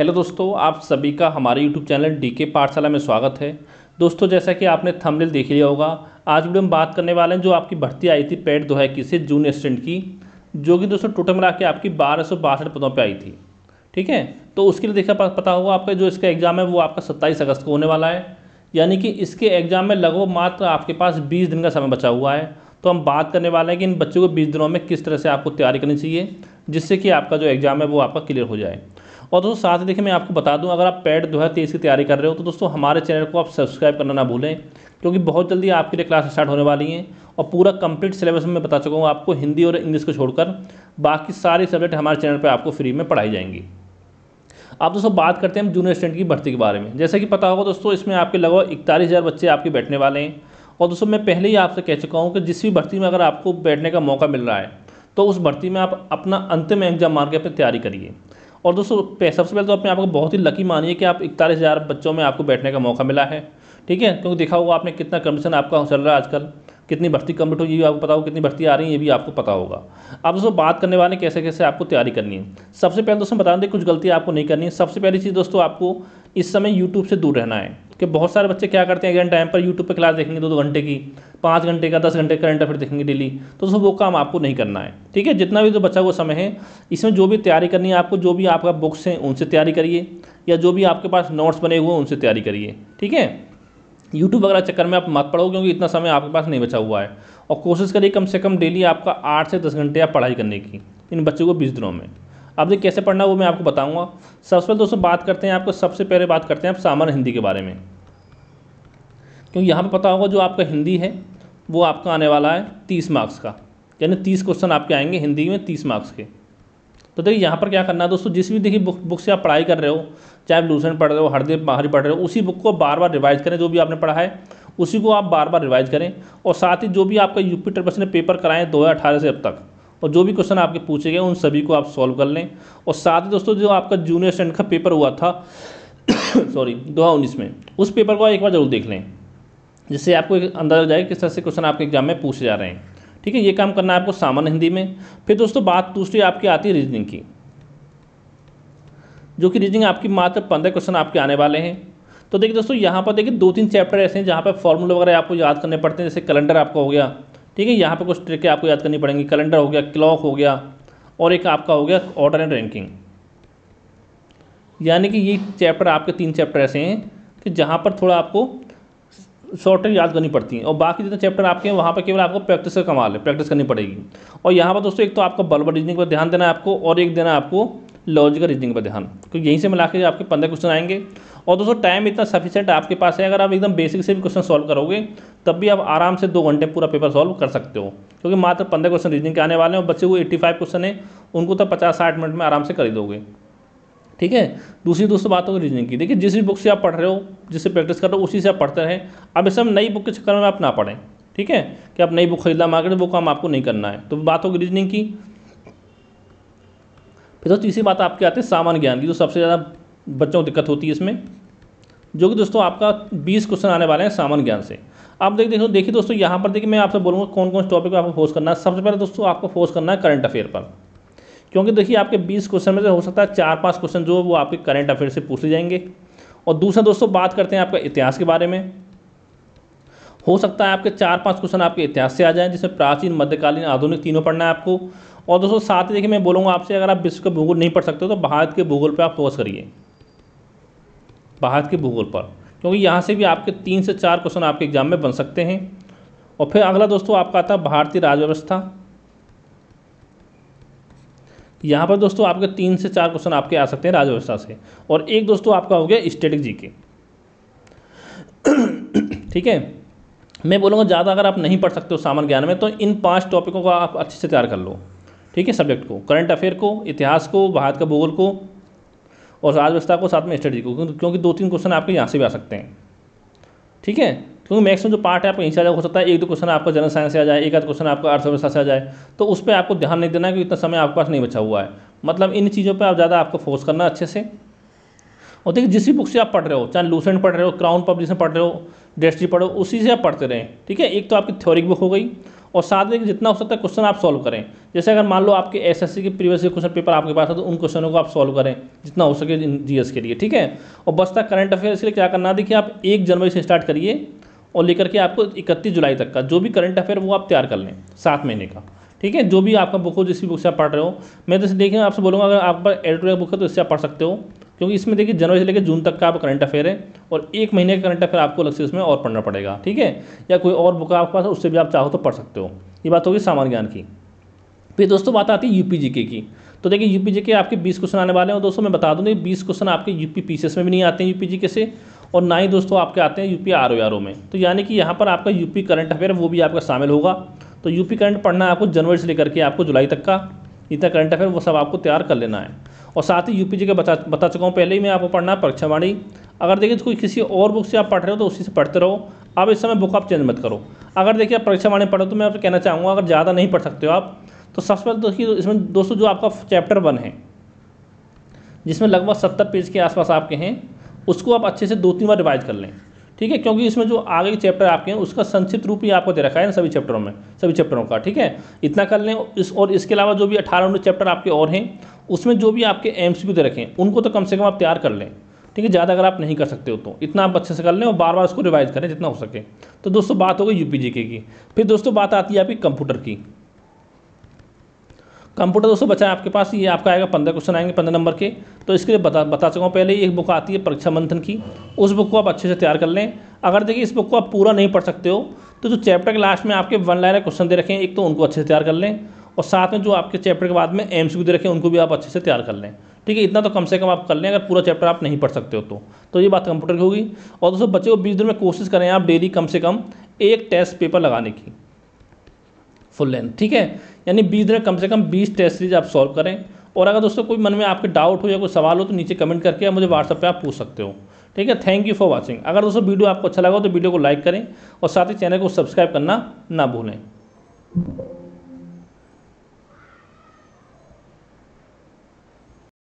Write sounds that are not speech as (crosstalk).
hello दोस्तों आप सभी का हमारे यूट्यूब चैनल डी के पाठशाला में स्वागत है दोस्तों जैसा कि आपने थंबनेल देख लिया होगा आज वीडियो हम बात करने वाले हैं जो आपकी भर्ती आई थी पेड दो है किसी जून स्टेंट की जो कि दोस्तों टोटल मिला के आपकी बारह सौ बासठ पदों पर आई थी ठीक है तो उसके लिए देखा पता होगा आपका जो इसका एग्ज़ाम है वो आपका सत्ताईस अगस्त को होने वाला है यानी कि इसके एग्ज़ाम में लगभग मात्र आपके पास बीस दिन का समय बचा हुआ है तो हम बात करने वाले हैं कि इन बच्चों को बीस दिनों में किस तरह से आपको तैयारी करनी चाहिए जिससे कि आपका जो एग्ज़ाम है वो आपका क्लियर हो जाए और दोस्तों साथ ही देखिए मैं आपको बता दूं अगर आप पैड दो हज़ार तेईस की तैयारी कर रहे हो तो दोस्तों हमारे चैनल को आप सब्सक्राइब करना ना भूलें क्योंकि बहुत जल्दी आपके लिए क्लास स्टार्ट होने वाली हैं और पूरा कंप्लीट सिलेबस में बता चुका हूँ आपको हिंदी और इंग्लिश को छोड़कर बाकी सारे सब्जेक्ट हमारे चैनल पर आपको फ्री में पढ़ाई जाएंगी आप दोस्तों बात करते हैं हम जूनियर स्टेंट की भर्ती के बारे में जैसे कि पता होगा दोस्तों इसमें आपके लगभग इकतालीस हज़ार बच्चे आपके बैठने वाले हैं और दोस्तों मैं पहले ही आपसे कह चुका हूँ कि जिस भी भर्ती में अगर आपको बैठने का मौका मिल रहा है तो उस भर्ती में आप अपना अंतिम एग्जाम मार्के पर तैयारी करिए और दोस्तों सबसे पहले तो अपने आपको बहुत ही लकी मानिए कि आप इकतालीस हज़ार बच्चों में आपको बैठने का मौका मिला है ठीक है क्योंकि देखा होगा आपने कितना कमीशन आपका चल रहा है आजकल कितनी भर्ती कम्प्लीट होगी ये भी आपको पता होगा कितनी भर्ती आ रही है ये भी आपको पता होगा अब दोस्तों बात करने वाले कैसे कैसे आपको तैयारी करनी है सबसे पहले दोस्तों बता दें कुछ गलतियाँ आपको नहीं करनी है सबसे पहली चीज़ दोस्तों आपको इस समय यूट्यूब से दूर रहना है कि बहुत सारे बच्चे क्या करते हैं अगेन टाइम पर यूट्यूब पर क्लास देखेंगे दो दो घंटे की पाँच घंटे का दस घंटे करंट अफेयर देखेंगे डेली तो सब वो काम आपको नहीं करना है ठीक है जितना भी जो बच्चा हुआ समय है इसमें जो भी तैयारी करनी है आपको जो भी आपका बुक्स हैं उनसे तैयारी करिए या जो भी आपके पास नोट्स बने हुए हैं उनसे तैयारी करिए ठीक है यूट्यूब वगैरह चक्कर में आप मत पढ़ो क्योंकि इतना समय आपके पास नहीं बचा हुआ है और कोशिश करिए कम से कम डेली आपका आठ से दस घंटे आप पढ़ाई करने की इन बच्चों को बीस दिनों में अब देखिए कैसे पढ़ना वो मैं आपको बताऊँगा सबसे पहले दोस्तों बात करते हैं आपको सबसे पहले बात करते हैं आप सामान्य हिंदी के बारे में क्योंकि यहाँ पर पता होगा जो आपका हिंदी है वो आपका आने वाला है तीस मार्क्स का यानी तीस क्वेश्चन आपके आएंगे हिंदी में तीस मार्क्स के तो देखिए यहाँ पर क्या करना है दोस्तों जिस भी देखिए बुक बुक से आप पढ़ाई कर रहे हो चाहे आप लूसेंट पढ़ रहे हो हरदेव बाहरी पढ़ रहे हो उसी बुक को बार बार रिवाइज करें जो भी आपने पढ़ा है उसी को आप बार बार रिवाइज करें और साथ ही जो भी आपका यूपी ट्रिपल्स ने पेपर कराएं दो हज़ार अठारह से अब तक और जो भी क्वेश्चन आपके पूछे गए उन सभी को आप सॉल्व कर लें और साथ ही दोस्तों जो आपका जूनियर स्टैंड का पेपर हुआ था सॉरी (coughs) दो उन्नीस में उस पेपर को एक बार जरूर देख लें जिससे आपको एक अंदाजा जाए किस तरह से क्वेश्चन आपके एग्जाम में पूछे जा रहे हैं ठीक है ये काम करना है आपको सामान्य हिंदी में फिर दोस्तों बात दूसरी आपकी आती है रीजनिंग की जो कि रीजनिंग आपकी मात्र पंद्रह क्वेश्चन आपके आने वाले हैं तो देखिए दोस्तों यहाँ पर देखिए दो तीन चैप्टर ऐसे हैं जहाँ पर फॉर्मूला वगैरह आपको याद करने पड़ते हैं जैसे कैलेंडर आपका हो गया ठीक है यहाँ पे कुछ ट्रिक आपको याद करनी पड़ेंगी कैलेंडर हो गया क्लॉक हो गया और एक आपका हो गया ऑर्डर एंड रैंकिंग यानी कि ये चैप्टर आपके तीन चैप्टर ऐसे हैं कि जहाँ पर थोड़ा आपको शॉर्टेज याद करनी पड़ती है और बाकी जितने चैप्टर आपके हैं वहाँ पर केवल आपको प्रैक्टिस का कमाल है प्रैक्टिस करनी पड़ेगी और यहाँ पर दोस्तों एक तो आपका बल्ब रीजनिंग पर ध्यान देना है आपको और एक देना है आपको लॉजिकल रीजनिंग पर ध्यान क्योंकि यहीं से मिला के आपके पंद्रह क्वेश्चन आएंगे और दोस्तों टाइम इतना सफिशेंट आपके पास है अगर आप एकदम बेसिक से भी क्वेश्चन सॉल्व करोगे तब भी आप आराम से दो घंटे पूरा पेपर सॉल्व कर सकते हो क्योंकि मात्र पंद्रह क्वेश्चन रीजनिंग के आने वाले हैं और बच्चे को एट्टी फाइव क्वेश्चन है उनको तो पचास साठ मिनट में आराम से कर दोगे ठीक है दूसरी दोस्तों बात होगी रीजनिंग की देखिए जिस भी बुक से आप पढ़ रहे हो जिससे प्रैक्टिस कर रहे हो उसी से आप पढ़ते रहें अब इस समय नई बुक के चक्कर में आप ना पढ़ें ठीक है कि आप नई बुक खरीदा मार्केट वो काम आपको नहीं करना है तो बात होगी रीजनिंग की फिर दोस्तों तीसरी बात आपके आते हैं सामान्य ज्ञान की जो सबसे ज़्यादा बच्चों को दिक्कत होती है इसमें जो कि दोस्तों आपका बीस क्वेश्चन आने वाले हैं सामान्य ज्ञान से आप देख देखो देखिए दोस्तों यहाँ पर देखिए मैं आपसे बोलूँगा कौन कौन से टॉपिक पर आपको फोर्स करना है सबसे पहले दोस्तों आपको फोर्स करना है करंट अफेयर पर क्योंकि देखिए आपके बीस क्वेश्चन में से हो सकता है चार पाँच क्वेश्चन जो वो आपके करंट अफेयर से पूछे जाएंगे और दूसरा दोस्तों बात करते हैं आपका इतिहास के बारे में हो सकता है आपके चार पाँच क्वेश्चन आपके इतिहास से आ जाएं जिसमें प्राचीन मध्यकालीन आधुनिक तीनों पढ़ना है आपको और दोस्तों साथ ही देखिए मैं बोलूँगा आपसे अगर आप विश्व का भूगोल नहीं पढ़ सकते तो भारत के भूगोल पर आप फोकस करिए भारत के भूगोल पर क्योंकि यहाँ से भी आपके तीन से चार क्वेश्चन आपके एग्जाम में बन सकते हैं और फिर अगला दोस्तों आपका आता है भारतीय राजव्यवस्था यहाँ पर दोस्तों आपके तीन से चार क्वेश्चन आपके आ सकते हैं राजव्यवस्था से और एक दोस्तों आपका हो गया स्टेटिक जी के ठीक है मैं बोलूँगा ज़्यादा अगर आप नहीं पढ़ सकते हो सामान्य ज्ञान में तो इन पांच टॉपिकों का आप अच्छे से तैयार कर लो ठीक है सब्जेक्ट को करंट अफेयर को इतिहास को भारत का भूगोल को और अर्थव्यवस्था को साथ में स्टडी को क्योंकि दो तीन क्वेश्चन आपके यहाँ से भी आ सकते हैं ठीक है क्योंकि मैथ्स में जो पार्ट है आपको यहीं से आ हो सकता है एक दो क्वेश्चन आपका जनरल साइंस से आ जाए एक आध क्वेश्चन आपका अर्थव्यवस्था से आ जाए तो उस पर आपको ध्यान नहीं देना क्योंकि कि इतना समय आपके पास नहीं बचा हुआ है मतलब इन चीज़ों पर आप ज़्यादा आपको फोर्स करना अच्छे से और देखिए जिस भी बुक से आप पढ़ रहे हो चाहे लूसेंट पढ़ रहे हो क्राउन पब्लिशन पढ़ रहे हो डेस्ट्री पढ़ो उसी से आप पढ़ते रहें ठीक है एक तो आपकी थ्योरिक बुक हो गई और साथ में जितना हो सकता है क्वेश्चन आप सॉल्व करें जैसे अगर मान लो आपके एसएससी के प्रीवियस क्वेश्चन पेपर आपके पास है तो उन क्वेश्चनों को आप सॉल्व करें जितना हो सके जी जीएस के लिए ठीक है और बसता करंट अफेयर इसके लिए क्या करना देखिए आप एक जनवरी से स्टार्ट करिए और लेकर के आपको इकतीस जुलाई तक का जो भी करंट अफेयर वो आप तैयार कर लें सात महीने का ठीक है जो भी आपका बुक हो जिस भी बुक से आप पढ़ रहे हो मैं जैसे देखिए आपसे बोलूँगा अगर आप एडिटोरियल बुक है तो इससे आप पढ़ सकते हो क्योंकि इसमें देखिए जनवरी से लेकर जून तक का आप करंट अफेयर है और एक महीने का करंट अफेयर आपको अलग से उसमें और पढ़ना पड़ेगा ठीक है या कोई और बुक आपके पास उससे भी आप चाहो तो पढ़ सकते हो ये बात होगी सामान्य ज्ञान की फिर दोस्तों बात आती है यूपी जीके की तो देखिए यूपी जीके आपके बीस क्वेश्चन आने वाले हैं और दोस्तों मैं बता दूँ बीस क्वेश्चन आपके यूपी एस में भी नहीं आते हैं यूपी जीके से और ना ही दोस्तों आपके आते हैं UP R O R O में तो यानी कि यहाँ पर आपका यूपी करंट अफेयर वो भी आपका शामिल होगा तो यूपी करंट पढ़ना है आपको जनवरी से लेकर के आपको जुलाई तक का जितना करंट अफेयर वो सब आपको तैयार कर लेना है और साथ ही यूपीजी के बता बता चुका हूँ पहले ही मैं आपको पढ़ना है परीक्षावाणी अगर देखिए तो कोई किसी और बुक से आप पढ़ रहे हो तो उसी से पढ़ते रहो आप इस समय बुक आप चेंज मत करो अगर देखिए आप परीक्षावाणी पढ़ो तो मैं आपसे कहना चाहूँगा अगर ज़्यादा नहीं पढ़ सकते हो आप तो सबसे पहले तो देखिए इसमें दोस्तों जो आपका चैप्टर वन है जिसमें लगभग सत्तर पेज के आसपास आपके हैं उसको आप अच्छे से दो तीन बार रिवाइज कर लें ठीक है क्योंकि इसमें जो आगे के चैप्टर आपके हैं उसका संक्षिप्त रूप ही आपको दे रखा है ना सभी चैप्टरों में सभी चैप्टरों का ठीक है इतना कर लें इस और इसके अलावा जो भी अठारह उन्नीस चैप्टर आपके और हैं उसमें जो भी आपके एम्स दे रखे हैं उनको तो कम से कम आप तैयार कर लें ठीक है ज़्यादा अगर आप नहीं कर सकते हो तो इतना आप अच्छे से कर लें और बार बार उसको रिवाइज करें जितना हो सके तो दोस्तों बात हो गई यू की फिर दोस्तों बात आती है आपकी कंप्यूटर की कंप्यूटर दोस्तों बचा है आपके पास ये आपका आएगा पंद्रह क्वेश्चन आएंगे पंद्रह नंबर के तो इसके लिए बता बता चुका हूँ पहले एक बुक आती है परीक्षा मंथन की उस बुक को आप अच्छे से तैयार कर लें अगर देखिए इस बुक को आप पूरा नहीं पढ़ सकते हो तो जो चैप्टर के लास्ट में आपके वन लाइनर क्वेश्चन दे रखें एक तो उनको अच्छे से तैयार कर लें और साथ में जो आपके चैप्टर के बाद में एम दे रखें उनको भी आप अच्छे से तैयार कर लें ठीक है इतना तो कम से कम आप कर लें अगर पूरा चैप्टर आप नहीं पढ़ सकते हो तो, तो ये बात कंप्यूटर की होगी और दोस्तों बच्चे को बीस दिन में कोशिश करें आप डेली कम से कम एक टेस्ट पेपर लगाने की फुल लेंथ ठीक है यानी बीस दिन कम से कम बीस टेस्ट सीरीज आप सॉल्व करें और अगर दोस्तों कोई मन में आपके डाउट हो या कोई सवाल हो तो नीचे कमेंट करके आप मुझे व्हाट्सअप पर आप पूछ सकते हो ठीक है थैंक यू फॉर वॉचिंग अगर दोस्तों वीडियो आपको अच्छा लगा तो वीडियो को लाइक करें और साथ ही चैनल को सब्सक्राइब करना ना भूलें